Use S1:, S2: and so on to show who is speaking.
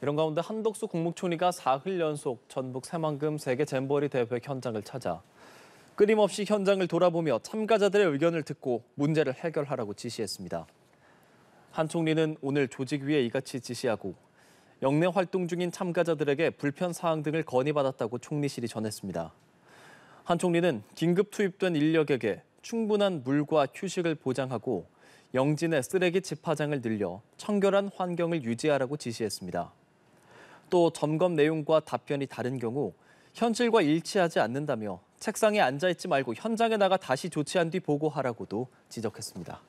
S1: 이런 가운데 한덕수 국무총리가 사흘 연속 전북 새만금 세계 잼버리 대회 현장을 찾아 끊임없이 현장을 돌아보며 참가자들의 의견을 듣고 문제를 해결하라고 지시했습니다. 한 총리는 오늘 조직위에 이같이 지시하고 영내 활동 중인 참가자들에게 불편 사항 등을 건의받았다고 총리실이 전했습니다. 한 총리는 긴급 투입된 인력에게 충분한 물과 휴식을 보장하고 영진의 쓰레기 집화장을 늘려 청결한 환경을 유지하라고 지시했습니다. 또 점검 내용과 답변이 다른 경우 현실과 일치하지 않는다며 책상에 앉아있지 말고 현장에 나가 다시 조치한 뒤 보고하라고도 지적했습니다.